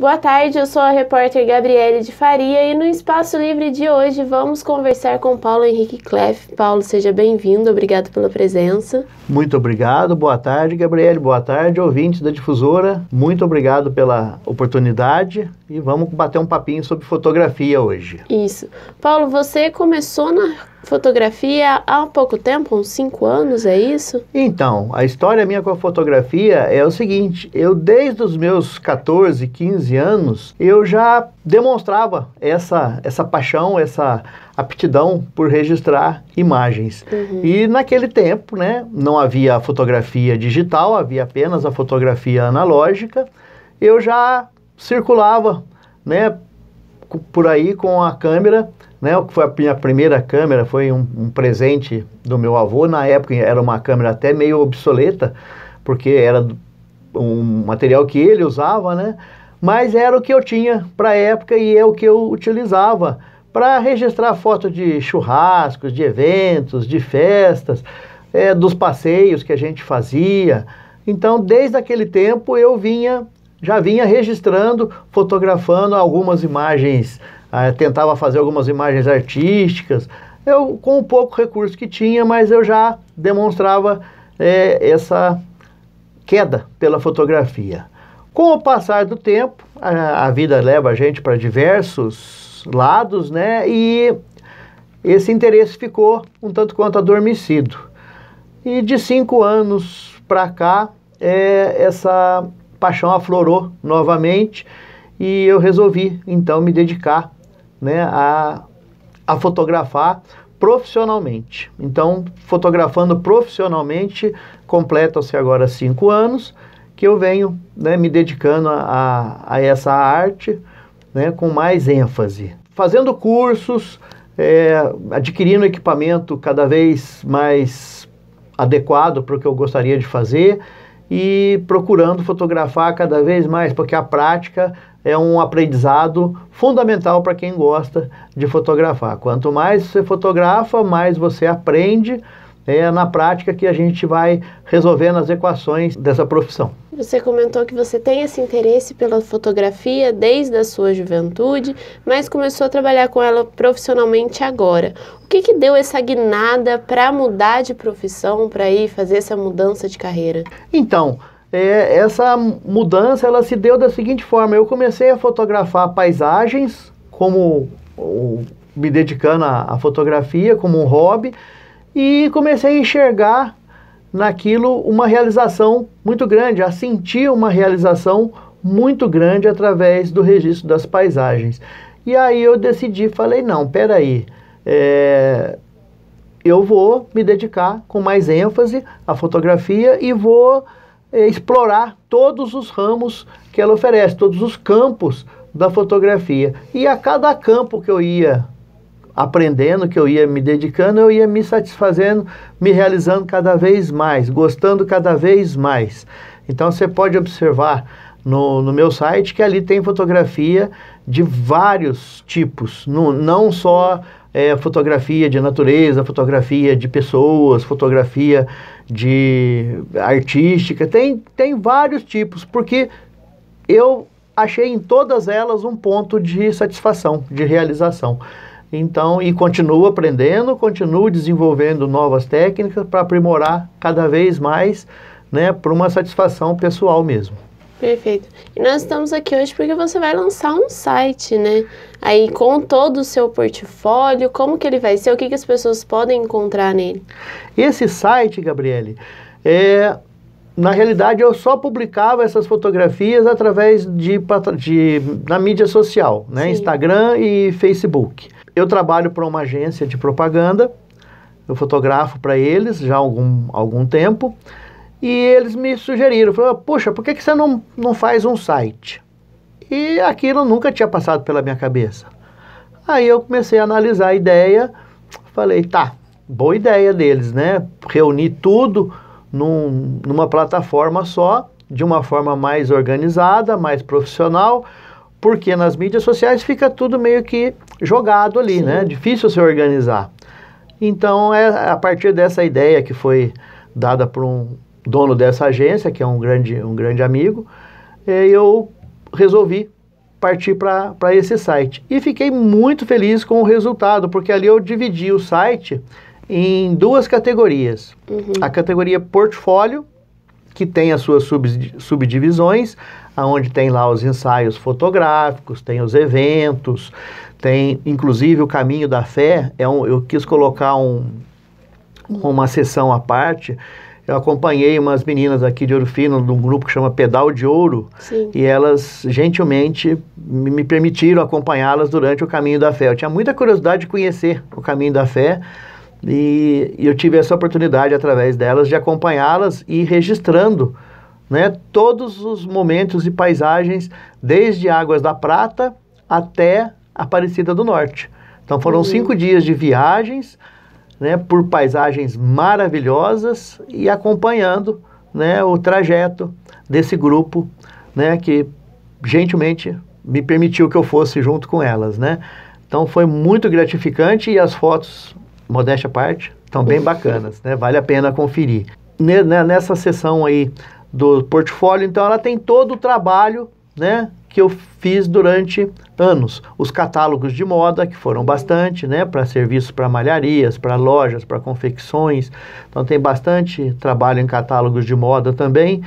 Boa tarde, eu sou a repórter Gabriele de Faria e no Espaço Livre de hoje vamos conversar com Paulo Henrique Kleff. Paulo, seja bem-vindo, obrigado pela presença. Muito obrigado, boa tarde, Gabriele, boa tarde, ouvintes da Difusora. Muito obrigado pela oportunidade e vamos bater um papinho sobre fotografia hoje. Isso. Paulo, você começou na Fotografia há pouco tempo, uns 5 anos, é isso? Então, a história minha com a fotografia é o seguinte: eu, desde os meus 14, 15 anos, eu já demonstrava essa, essa paixão, essa aptidão por registrar imagens. Uhum. E naquele tempo, né, não havia fotografia digital, havia apenas a fotografia analógica. Eu já circulava, né, por aí com a câmera né, o que foi a minha primeira câmera foi um, um, presente do meu avô. Na época era uma câmera até meio obsoleta, porque era um material que ele usava, né? Mas era o que eu tinha para a época e é o que eu utilizava para registrar fotos de churrascos, de eventos, de festas, é, dos passeios que a gente fazia. Então, desde aquele tempo eu vinha, já vinha registrando, fotografando algumas imagens ah, tentava fazer algumas imagens artísticas. Eu, com o pouco recurso que tinha, mas eu já demonstrava é, essa queda pela fotografia. Com o passar do tempo, a, a vida leva a gente para diversos lados, né? E esse interesse ficou um tanto quanto adormecido. E de cinco anos para cá, é, essa paixão aflorou novamente e eu resolvi então me dedicar né, a, a fotografar profissionalmente. Então, fotografando profissionalmente, completam-se agora cinco anos que eu venho né, me dedicando a, a essa arte né, com mais ênfase. Fazendo cursos, é, adquirindo equipamento cada vez mais adequado para o que eu gostaria de fazer e procurando fotografar cada vez mais, porque a prática é um aprendizado fundamental para quem gosta de fotografar. Quanto mais você fotografa, mais você aprende. É na prática que a gente vai resolvendo as equações dessa profissão. Você comentou que você tem esse interesse pela fotografia desde a sua juventude, mas começou a trabalhar com ela profissionalmente agora. O que, que deu essa guinada para mudar de profissão, para ir fazer essa mudança de carreira? Então, é, essa mudança ela se deu da seguinte forma: eu comecei a fotografar paisagens, como ou, me dedicando à, à fotografia como um hobby, e comecei a enxergar naquilo uma realização muito grande, a sentir uma realização muito grande através do registro das paisagens. E aí eu decidi, falei, não, peraí, é, eu vou me dedicar com mais ênfase à fotografia e vou é, explorar todos os ramos que ela oferece, todos os campos da fotografia. E a cada campo que eu ia aprendendo, que eu ia me dedicando, eu ia me satisfazendo, me realizando cada vez mais, gostando cada vez mais. Então você pode observar no, no meu site que ali tem fotografia de vários tipos, no, não só é, fotografia de natureza, fotografia de pessoas, fotografia de artística, tem, tem vários tipos, porque eu achei em todas elas um ponto de satisfação, de realização. Então, e continuo aprendendo, continuo desenvolvendo novas técnicas para aprimorar cada vez mais, né, para uma satisfação pessoal mesmo. Perfeito. E nós estamos aqui hoje porque você vai lançar um site, né? Aí com todo o seu portfólio, como que ele vai ser, o que, que as pessoas podem encontrar nele? Esse site, Gabriele, é, na realidade eu só publicava essas fotografias através de, de na mídia social, né? Sim. Instagram e Facebook. Eu trabalho para uma agência de propaganda, eu fotografo para eles já há algum, algum tempo. E eles me sugeriram, falaram, puxa, por que, que você não, não faz um site? E aquilo nunca tinha passado pela minha cabeça. Aí eu comecei a analisar a ideia, falei, tá, boa ideia deles, né? Reunir tudo num, numa plataforma só, de uma forma mais organizada, mais profissional, porque nas mídias sociais fica tudo meio que jogado ali, né? Sim. né? Difícil se organizar. Então, é a partir dessa ideia que foi dada por um, dono dessa agência, que é um grande, um grande amigo, é, eu resolvi partir para esse site. E fiquei muito feliz com o resultado, porque ali eu dividi o site em duas categorias. Uhum. A categoria portfólio, que tem as suas sub, subdivisões, aonde tem lá os ensaios fotográficos, tem os eventos, tem inclusive o caminho da fé. É um, eu quis colocar um, uma sessão à parte eu acompanhei umas meninas aqui de Ouro Fino, de um grupo que chama Pedal de Ouro, Sim. e elas gentilmente me permitiram acompanhá-las durante o caminho da fé. Eu tinha muita curiosidade de conhecer o caminho da fé. E, e eu tive essa oportunidade através delas de acompanhá-las e ir registrando né, todos os momentos e paisagens, desde Águas da Prata até Aparecida do Norte. Então foram uhum. cinco dias de viagens, né, por paisagens maravilhosas e acompanhando né, o trajeto desse grupo né, que gentilmente me permitiu que eu fosse junto com elas. Né? Então foi muito gratificante e as fotos, modéstia à parte, estão bem bacanas, né? vale a pena conferir. Né, nessa sessão aí do portfólio, então ela tem todo o trabalho né, que eu fiz durante anos. Os catálogos de moda, que foram bastante, né, para serviços para malharias, para lojas, para confecções. Então tem bastante trabalho em catálogos de moda também.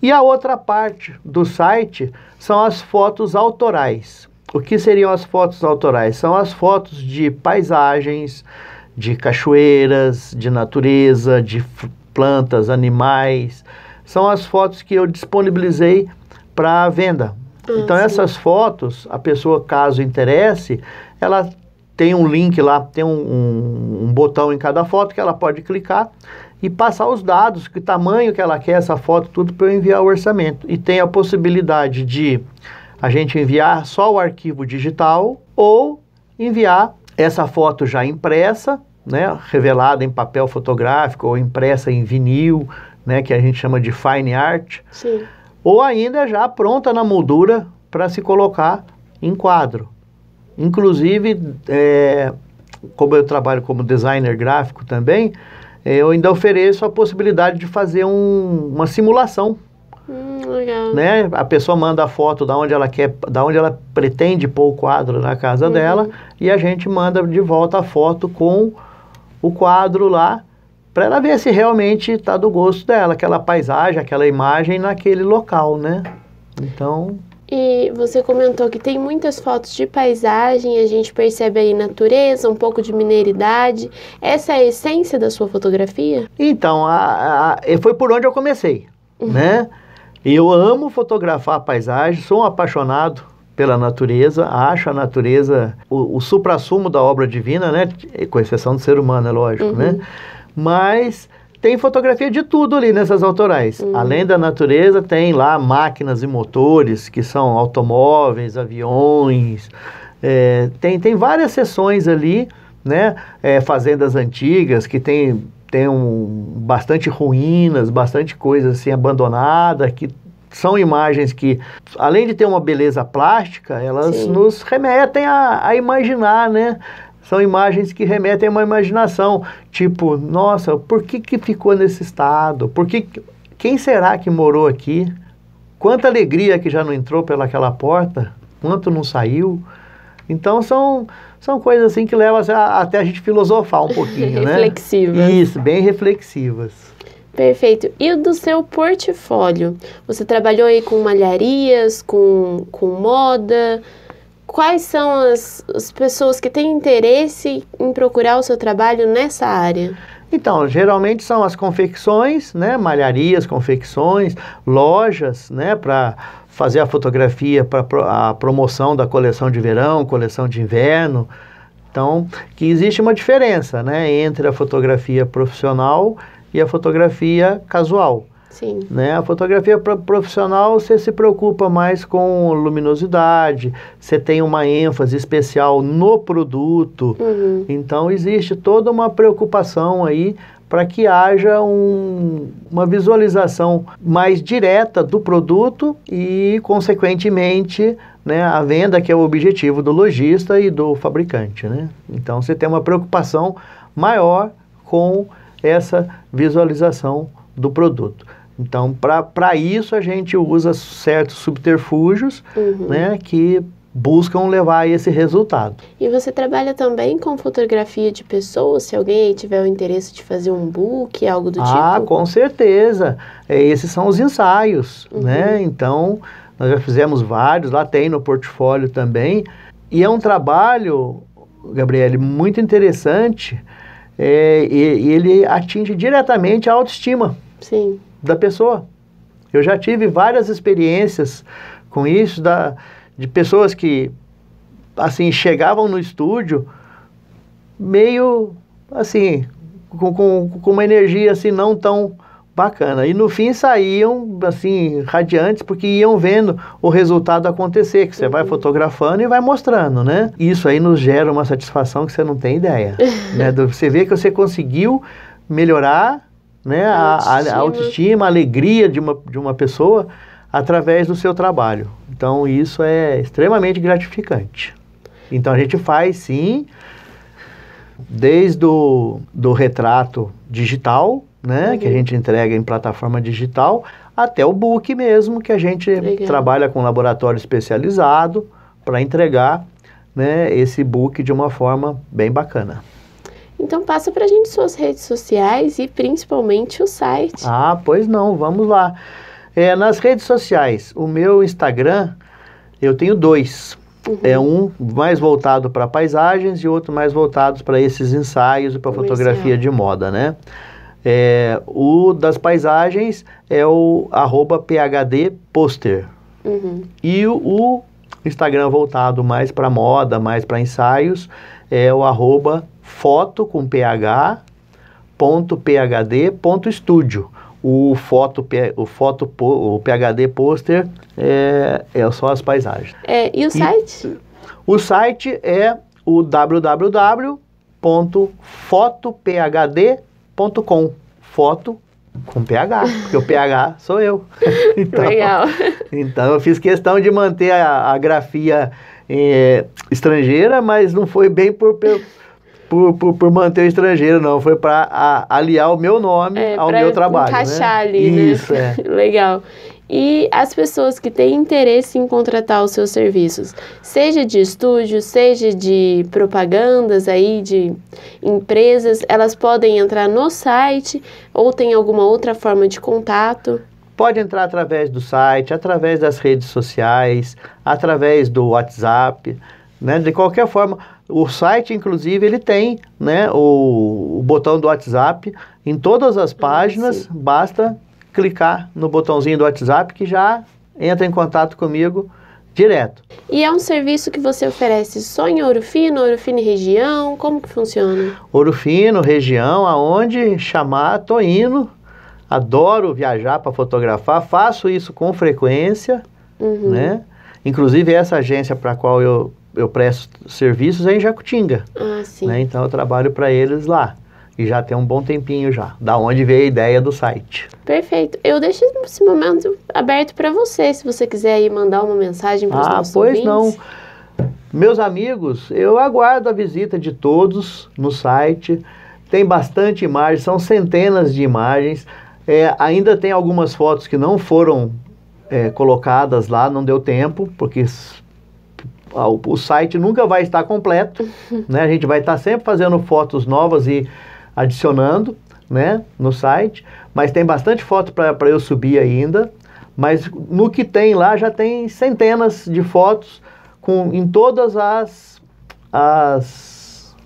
E a outra parte do site são as fotos autorais. O que seriam as fotos autorais? São as fotos de paisagens, de cachoeiras, de natureza, de plantas, animais. São as fotos que eu disponibilizei para venda, então, uhum. essas fotos, a pessoa, caso interesse, ela tem um link lá, tem um, um, um, botão em cada foto que ela pode clicar e passar os dados, que tamanho que ela quer essa foto, tudo para eu enviar o orçamento. E tem a possibilidade de a gente enviar só o arquivo digital ou enviar essa foto já impressa, né, revelada em papel fotográfico ou impressa em vinil, né, que a gente chama de fine art. Sim ou ainda já pronta na moldura para se colocar em quadro. Inclusive, é, como eu trabalho como designer gráfico também, é, eu ainda ofereço a possibilidade de fazer um, uma simulação. Hum, legal. Né? A pessoa manda a foto da onde ela quer, da onde ela pretende pôr o quadro na casa uhum. dela e a gente manda de volta a foto com o quadro lá para ela ver se realmente está do gosto dela, aquela paisagem, aquela imagem naquele local, né? Então. E você comentou que tem muitas fotos de paisagem, a gente percebe aí natureza, um pouco de mineridade. Essa é a essência da sua fotografia? Então, a, a, foi por onde eu comecei, uhum. né? Eu amo fotografar a paisagem, sou um apaixonado pela natureza, acho a natureza o, o da obra divina, né? Com exceção do ser humano, é lógico, né? uhum. né? mas tem fotografia de tudo ali nessas autorais. Uhum. Além da natureza, tem lá máquinas e motores, que são automóveis, aviões. É, tem, tem várias seções ali, né? É, fazendas antigas, que tem, tem um, bastante ruínas, bastante coisa assim abandonada, que são imagens que, além de ter uma beleza plástica, elas Sim. nos remetem a, a imaginar, né? São imagens que remetem a uma imaginação, tipo, nossa, por que, que ficou nesse estado? Por que, quem será que morou aqui? Quanta alegria que já não entrou pelaquela porta? Quanto não saiu? Então são, são coisas assim que levam a, até a gente filosofar um pouquinho, né? Reflexivas. Isso, bem reflexivas. Perfeito. E do seu portfólio? Você trabalhou aí com malharias, com, com moda, quais são as, as pessoas que têm interesse em procurar o seu trabalho nessa área? Então, geralmente são as confecções, né, malharias, confecções, lojas, né, para fazer a fotografia para a promoção da coleção de verão, coleção de inverno. Então, que existe uma diferença, né, entre a fotografia profissional e a fotografia casual. Sim. Né? A fotografia profissional você se preocupa mais com luminosidade, você tem uma ênfase especial no produto. Uhum. Então existe toda uma preocupação aí para que haja um, uma visualização mais direta do produto e, consequentemente, né, a venda, que é o objetivo do lojista e do fabricante. Né? Então, você tem uma preocupação maior com essa visualização do produto. Então, para isso, a gente usa certos subterfúgios uhum. né, que buscam levar a esse resultado. E você trabalha também com fotografia de pessoas, se alguém tiver o interesse de fazer um book, algo do ah, tipo? Ah, com certeza. É, esses são os ensaios, né? uhum. né? Então, nós já fizemos vários, lá tem no portfólio também. E é um trabalho, Gabriele, muito interessante é, e, e ele atinge diretamente a autoestima. Sim da pessoa. Eu já tive várias experiências com isso, da, de pessoas que, assim, chegavam no estúdio meio, assim, com, com, com uma energia, assim, não tão bacana. E no fim saíam, assim, radiantes, porque iam vendo o resultado acontecer, que você vai fotografando e vai mostrando, né? Isso aí nos gera uma satisfação que você não tem ideia. né? Você vê que você conseguiu melhorar né, a, a, a, autoestima, a alegria de uma, de uma pessoa através do seu trabalho. Então, isso é extremamente gratificante. Então, a gente faz, sim, desde o do retrato digital, né, uhum. que a uhum. gente entrega em plataforma digital, até o book mesmo, que a gente Legal. trabalha com um laboratório especializado para entregar né, esse book de uma forma bem bacana. Então passa para a gente suas redes sociais e principalmente o site. Ah, pois não, vamos lá. É, nas redes sociais, o meu Instagram, eu tenho dois. Uhum. É um mais voltado para paisagens e outro mais voltado para esses ensaios e para fotografia de moda, né? É, o das paisagens é o arroba phdposter. Uhum. E o, o Instagram voltado mais para moda, mais para ensaios, é o arroba foto com ph ponto phd ponto estúdio o foto o foto o phd poster é, é só as paisagens é, e o site e, o site é o www.fotophd.com foto com PH, porque o PH sou eu. Então, Legal. Então eu fiz questão de manter a, a grafia eh, estrangeira, mas não foi bem por, por por, por, por, manter o estrangeiro, não. Foi para aliar o meu nome é, ao meu trabalho. Né? Encaixar né? ali, Isso, né? É. Legal. E as pessoas que têm interesse em contratar os seus serviços, seja de estúdio, seja de propagandas aí de empresas, elas podem entrar no site ou tem alguma outra forma de contato? Pode entrar através do site, através das redes sociais, através do WhatsApp, né? De qualquer forma, o site, inclusive, ele tem né, o, o botão do WhatsApp em todas as ah, páginas. Sim. Basta clicar no botãozinho do WhatsApp que já entra em contato comigo direto. E é um serviço que você oferece só em Ouro Fino, Ouro Fino e região? Como que funciona? Ouro Fino, região, aonde chamar, tô indo. Adoro viajar para fotografar, faço isso com frequência, uhum. né? Inclusive essa agência para qual eu eu presto serviços é em Jacutinga. Ah, sim. Né? Então eu trabalho para eles lá. E já tem um bom tempinho já, da onde veio a ideia do site. Perfeito. Eu deixo esse momento aberto para você, se você quiser aí mandar uma mensagem para os ah, nossos pois ouvintes. não. Meus amigos, eu aguardo a visita de todos no site. Tem bastante imagem, são centenas de imagens. É, ainda tem algumas fotos que não foram é, colocadas lá, não deu tempo, porque o, o site nunca vai estar completo, né? A gente vai estar sempre fazendo fotos novas e adicionando, né, no site, mas tem bastante foto para eu subir ainda, mas no que tem lá já tem centenas de fotos com em todas as as,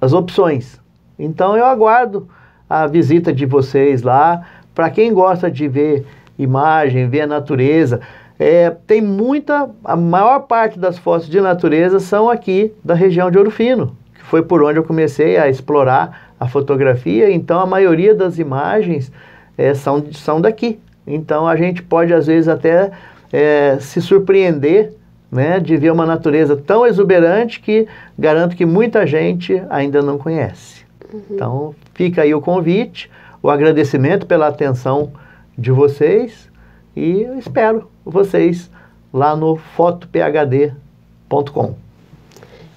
as opções. Então eu aguardo a visita de vocês lá. Para quem gosta de ver imagem, ver a natureza, é, tem muita, a maior parte das fotos de natureza são aqui da região de Ouro Fino, que foi por onde eu comecei a explorar a fotografia, então a maioria das imagens é, são, são daqui. Então a gente pode às vezes até é, se surpreender né, de ver uma natureza tão exuberante que garanto que muita gente ainda não conhece. Uhum. Então fica aí o convite, o agradecimento pela atenção de vocês e eu espero vocês lá no fotophd.com.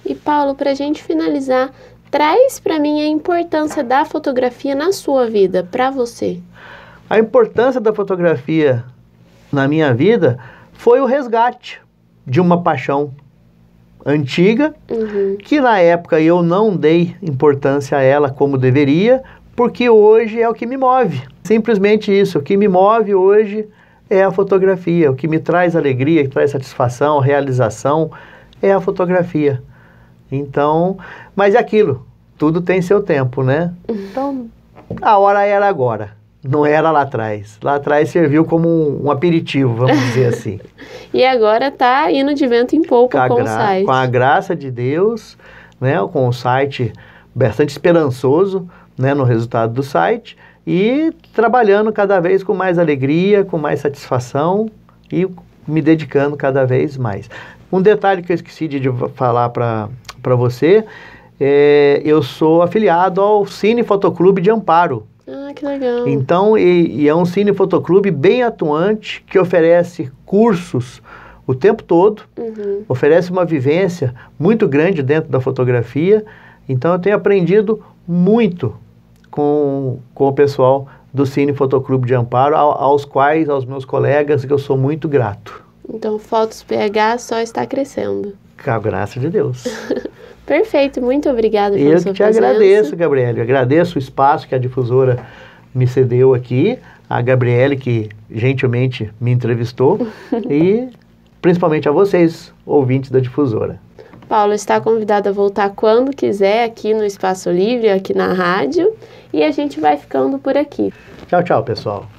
E Paulo, para a gente finalizar, traz para mim a importância da fotografia na sua vida, para você. A importância da fotografia na minha vida foi o resgate de uma paixão antiga, uhum. que na época eu não dei importância a ela como deveria, porque hoje é o que me move. Simplesmente isso. O que me move hoje é a fotografia. O que me traz alegria, que traz satisfação, realização, é a fotografia. Então, mas é aquilo, tudo tem seu tempo, né? Então, a hora era agora, não era lá atrás. Lá atrás serviu como um, um aperitivo, vamos dizer assim. e agora tá indo de vento em pouco com, com o site. Com a graça de Deus, né? Com o site bastante esperançoso, né? No resultado do site e trabalhando cada vez com mais alegria, com mais satisfação e me dedicando cada vez mais. Um detalhe que eu esqueci de falar para você, é, eu sou afiliado ao Cine Fotoclube de Amparo. Ah, que legal. Então, e, e é um Cine Fotoclube bem atuante que oferece cursos o tempo todo, uhum. oferece uma vivência muito grande dentro da fotografia. Então, eu tenho aprendido muito com, com o pessoal do Cine Fotoclube de Amparo, aos quais, aos meus colegas, que eu sou muito grato. Então, Fotos PH só está crescendo. Com a graça de Deus. Perfeito, muito obrigado pela Eu sua te agradeço, Gabriele. Agradeço o espaço que a difusora me cedeu aqui, a Gabriele que gentilmente me entrevistou e principalmente a vocês, ouvintes da difusora. Paulo está convidado a voltar quando quiser aqui no Espaço Livre, aqui na rádio e a gente vai ficando por aqui. Tchau, tchau, pessoal.